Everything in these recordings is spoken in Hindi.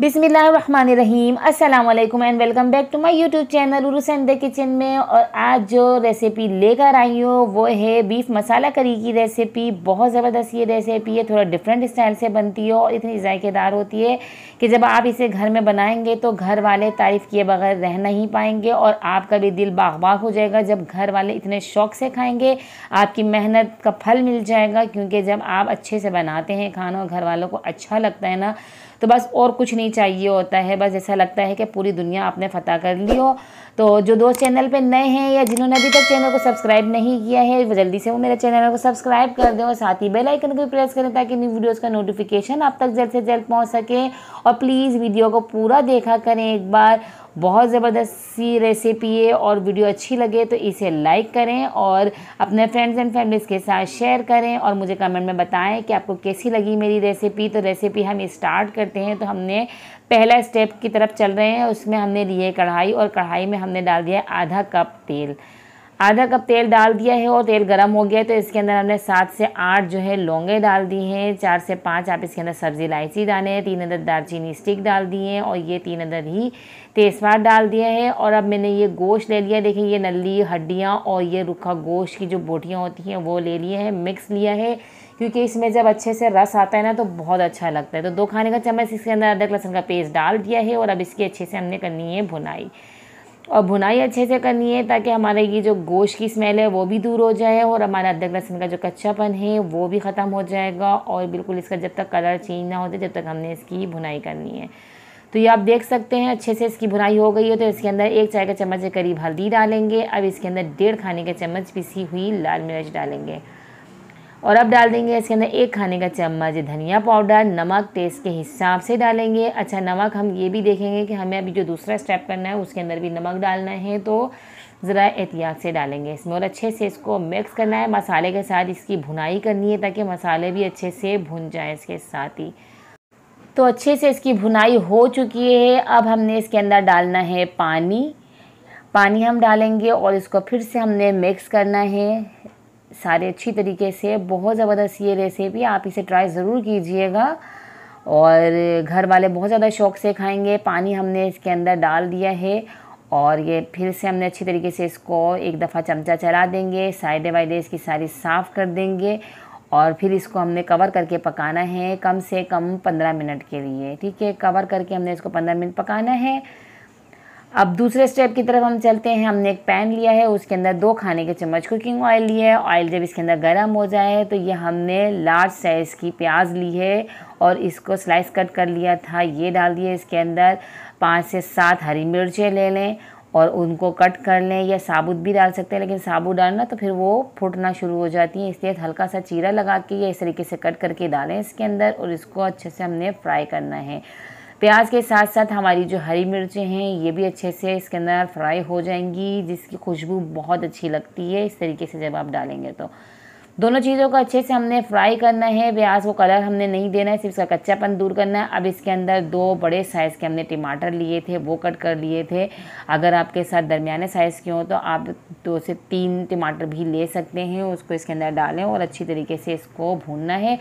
बिसमीम अल्लाम and welcome back to my YouTube channel Uroos and the kitchen में और आज जो रेसिपी लेकर आई हूँ वो है बीफ मसाला करी की रेसिपी बहुत ज़बरदस्त ये रेसिपी है थोड़ा डिफरेंट स्टाइल से बनती है और इतनी जायकेदार होती है कि जब आप इसे घर में बनाएंगे तो घर वाले तारीफ़ किए बगैर रह नहीं पाएंगे और आपका भी दिल बाग बाग हो जाएगा जब घर वाले इतने शौक़ से खाएँगे आपकी मेहनत का फल मिल जाएगा क्योंकि जब आप अच्छे से बनाते हैं खाना घर वालों को अच्छा लगता है ना तो बस और कुछ नहीं नहीं चाहिए होता है बस ऐसा लगता है कि पूरी दुनिया आपने फ़तह कर ली हो तो जो दोस्त चैनल पे नए हैं या जिन्होंने अभी तक चैनल को सब्सक्राइब नहीं किया है वो जल्दी से वो मेरे चैनल को सब्सक्राइब कर दें और साथ ही बेल आइकन को भी प्रेस करें ताकि न्यू वीडियोस का नोटिफिकेशन आप तक जल्द से जल्द पहुंच सके और प्लीज़ वीडियो को पूरा देखा करें एक बार बहुत ज़बरदस्त सी रेसिपी है और वीडियो अच्छी लगे तो इसे लाइक करें और अपने फ्रेंड्स एंड फैमिलीज़ के साथ शेयर करें और मुझे कमेंट में बताएं कि आपको कैसी लगी मेरी रेसिपी तो रेसिपी हम स्टार्ट करते हैं तो हमने पहला स्टेप की तरफ चल रहे हैं उसमें हमने लिए कढ़ाई और कढ़ाई में हमने डाल दिया आधा कप तेल आधा कप तेल डाल दिया है और तेल गर्म हो गया है तो इसके अंदर हमने सात से आठ जो है लौंगे डाल दी हैं चार से पाँच आप इसके अंदर सब्ज़ी इलायची डालें तीन अंदर दालचीनी स्टिक डाल दिए हैं और ये तीन अंदर ही तेज़पात डाल दिया है और अब मैंने ये गोश्त ले लिया देखिए ये नली हड्डियाँ और ये रुखा गोश्त की जो बोटियाँ होती हैं वो ले लिए हैं मिक्स लिया है क्योंकि इसमें जब अच्छे से रस आता है ना तो बहुत अच्छा लगता है तो दो खाने का चम्मच इसके अंदर अदरक लहसुन का पेस्ट डाल दिया है और अब इसकी अच्छे से हमने करनी है भुनाई और भुनाई अच्छे से करनी है ताकि हमारे ये जो गोश्त की स्मेल है वो भी दूर हो जाए और हमारा अदरक लहसुन का जो कच्चापन है वो भी ख़त्म हो जाएगा और बिल्कुल इसका जब तक कलर चेंज ना होते जब तक हमने इसकी भुनाई करनी है तो ये आप देख सकते हैं अच्छे से इसकी भुनाई हो गई है तो इसके अंदर एक चाय का चम्मच के करीब हल्दी डालेंगे अब इसके अंदर डेढ़ खाने के चम्मच पिसी हुई लाल मिर्च डालेंगे और अब डाल देंगे इसके अंदर एक खाने का चम्मच धनिया पाउडर नमक टेस्ट के हिसाब से डालेंगे अच्छा नमक हम ये भी देखेंगे कि हमें अभी जो दूसरा स्टेप करना है उसके अंदर भी नमक डालना है तो ज़रा एहतियात से डालेंगे इसमें और अच्छे से इसको मिक्स करना है मसाले के साथ इसकी भुनाई करनी है ताकि मसाले भी अच्छे से भुन जाएँ इसके साथ ही तो अच्छे से इसकी भुनाई हो चुकी है अब हमने इसके अंदर डालना है पानी पानी हम डालेंगे और इसको फिर से हमने मिक्स करना है सारे अच्छी तरीके से बहुत ज़बरदस्त ये रेसिपी आप इसे ट्राई ज़रूर कीजिएगा और घर वाले बहुत ज़्यादा शौक से खाएंगे पानी हमने इसके अंदर डाल दिया है और ये फिर से हमने अच्छी तरीके से इसको एक दफ़ा चमचा चला देंगे साइडे वाइडे इसकी सारी साफ़ कर देंगे और फिर इसको हमने कवर करके पकाना है कम से कम पंद्रह मिनट के लिए ठीक है कवर करके हमने इसको पंद्रह मिनट पकाना है अब दूसरे स्टेप की तरफ हम चलते हैं हमने एक पैन लिया है उसके अंदर दो खाने के चम्मच कुकिंग ऑयल लिया है ऑयल जब इसके अंदर गर्म हो जाए तो ये हमने लार्ज साइज़ की प्याज ली है और इसको स्लाइस कट कर लिया था ये डाल दिए इसके अंदर पाँच से सात हरी मिर्चें ले लें और उनको कट कर लें या साबुत भी डाल सकते हैं लेकिन साबुत डालना तो फिर वो फूटना शुरू हो जाती है इसलिए हल्का सा चीरा लगा के या इस तरीके से कट करके डालें इसके अंदर और इसको अच्छे से हमने फ्राई करना है प्याज के साथ साथ हमारी जो हरी मिर्चें हैं ये भी अच्छे से इसके अंदर फ्राई हो जाएंगी जिसकी खुशबू बहुत अच्छी लगती है इस तरीके से जब आप डालेंगे तो दोनों चीज़ों को अच्छे से हमने फ्राई करना है प्याज को कलर हमने नहीं देना है सिर्फ इसका कच्चापन दूर करना है अब इसके अंदर दो बड़े साइज़ के हमने टमाटर लिए थे वो कट कर लिए थे अगर आपके साथ दरमियाने साइज़ के हों तो आप दो से तीन टमाटर भी ले सकते हैं उसको इसके अंदर डालें और अच्छी तरीके से इसको भूनना है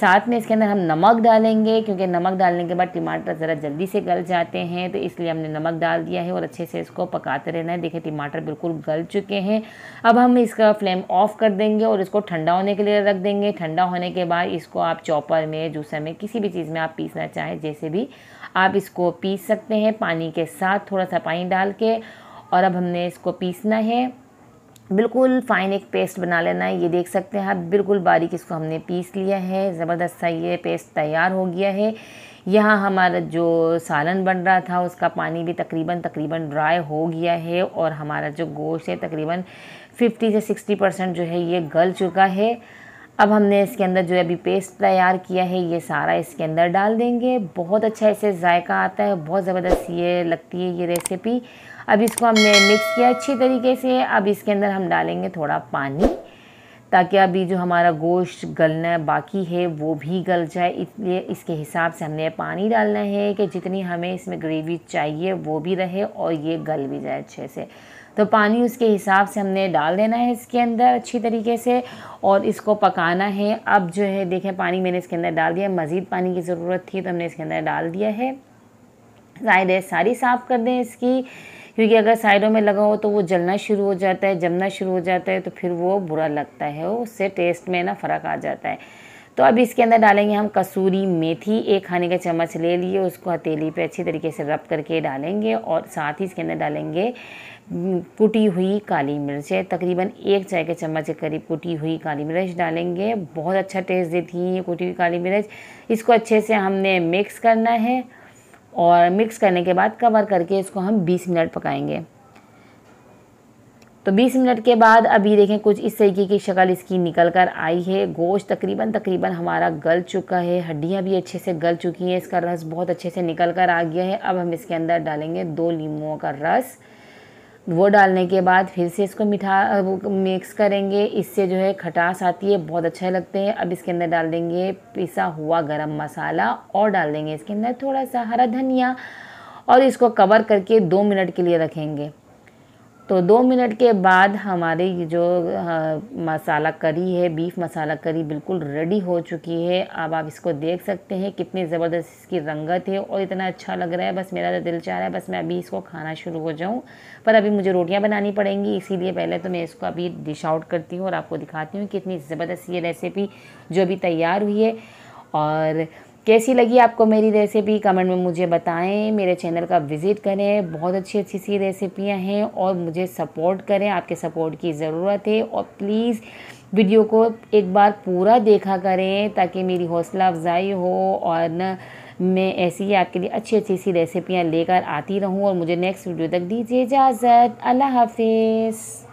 साथ में इसके अंदर हम नमक डालेंगे क्योंकि नमक डालने के बाद टमाटर ज़रा जल्दी से गल जाते हैं तो इसलिए हमने नमक डाल दिया है और अच्छे से इसको पकाते रहना है देखिए टमाटर बिल्कुल गल चुके हैं अब हम इसका फ्लेम ऑफ़ कर देंगे और इसको ठंडा होने के लिए रख देंगे ठंडा होने के बाद इसको आप चॉपर में जूसर में किसी भी चीज़ में आप पीसना चाहें जैसे भी आप इसको पीस सकते हैं पानी के साथ थोड़ा सा पानी डाल के और अब हमने इसको पीसना है बिल्कुल फ़ाइन एक पेस्ट बना लेना है ये देख सकते हैं आप बिल्कुल बारीक इसको हमने पीस लिया है ज़बरदस्त सा ये पेस्ट तैयार हो गया है यहाँ हमारा जो सालन बन रहा था उसका पानी भी तकरीबन तकरीबन ड्राई हो गया है और हमारा जो गोश्त है तकरीबन 50 से 60 परसेंट जो है ये गल चुका है अब हमने इसके अंदर जो अभी पेस्ट तैयार किया है ये सारा इसके अंदर डाल देंगे बहुत अच्छा इसे जायका आता है बहुत ज़बरदस्त ये लगती है ये रेसिपी अब इसको हमने मिक्स किया अच्छी तरीके से अब इसके अंदर हम डालेंगे थोड़ा पानी ताकि अभी जो हमारा गोश्त गलना बाकी है वो भी गल जाए इसलिए इसके हिसाब से हमने पानी डालना है कि जितनी हमें इसमें ग्रेवी चाहिए वो भी रहे और ये गल भी जाए अच्छे से तो पानी उसके हिसाब से हमने डाल देना है इसके अंदर अच्छी तरीके से और इसको पकाना है अब जो है देखें पानी मैंने इसके अंदर डाल दिया मज़ीद पानी की ज़रूरत थी तो हमने इसके अंदर डाल दिया है ज़ाहिर है सारी साफ़ कर दें इसकी क्योंकि अगर साइडों में लगा हो तो वो जलना शुरू हो जाता है जमना शुरू हो जाता है तो फिर वो बुरा लगता है उससे टेस्ट में ना फ़र्क आ जाता है तो अब इसके अंदर डालेंगे हम कसूरी मेथी एक खाने का चम्मच ले लिए उसको हथेली पे अच्छी तरीके से रब करके डालेंगे और साथ ही इसके अंदर डालेंगे हम्म, कुटी हुई काली है तकरीबन एक चाय के चम्मच के करीब कुटी हुई काली मिर्च डालेंगे बहुत अच्छा टेस्ट देती है ये कुटी हुई काली मिर्च इसको अच्छे से हमने मिक्स करना है और मिक्स करने के बाद कवर करके इसको हम 20 मिनट पकाएंगे तो 20 मिनट के बाद अभी देखें कुछ इस तरीके की शक्ल इसकी निकल कर आई है गोश्त तकरीबन तकरीबन हमारा गल चुका है हड्डियां भी अच्छे से गल चुकी हैं इसका रस बहुत अच्छे से निकल कर आ गया है अब हम इसके अंदर डालेंगे दो लीमुओं का रस वो डालने के बाद फिर से इसको मिठा मिक्स करेंगे इससे जो है खटास आती है बहुत अच्छे लगते हैं अब इसके अंदर डाल देंगे पिसा हुआ गर्म मसाला और डाल देंगे इसके अंदर थोड़ा सा हरा धनिया और इसको कवर करके दो मिनट के लिए रखेंगे तो दो मिनट के बाद हमारी जो मसाला करी है बीफ मसाला करी बिल्कुल रेडी हो चुकी है अब आप इसको देख सकते हैं कितनी ज़बरदस्त इसकी रंगत है और इतना अच्छा लग रहा है बस मेरा तो दिल चाह रहा है बस मैं अभी इसको खाना शुरू हो जाऊँ पर अभी मुझे रोटियाँ बनानी पड़ेंगी इसीलिए पहले तो मैं इसको अभी डिश आउट करती हूँ और आपको दिखाती हूँ कितनी ज़बरदस्त ये रेसिपी जो अभी तैयार हुई है और कैसी लगी आपको मेरी रेसिपी कमेंट में मुझे बताएं मेरे चैनल का विज़िट करें बहुत अच्छी अच्छी सी रेसिपियाँ हैं और मुझे सपोर्ट करें आपके सपोर्ट की ज़रूरत है और प्लीज़ वीडियो को एक बार पूरा देखा करें ताकि मेरी हौसला अफजाई हो और न मैं ऐसी ही आपके लिए अच्छी अच्छी सी रेसिपियाँ लेकर आती रहूँ और मुझे नेक्स्ट वीडियो तक दीजिए इजाज़त अल्लाह हाफिज़